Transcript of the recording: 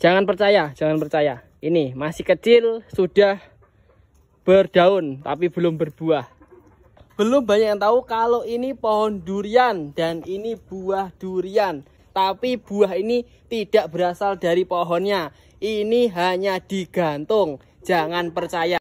jangan percaya jangan percaya ini masih kecil sudah berdaun tapi belum berbuah belum banyak yang tahu kalau ini pohon durian dan ini buah durian tapi buah ini tidak berasal dari pohonnya ini hanya digantung jangan percaya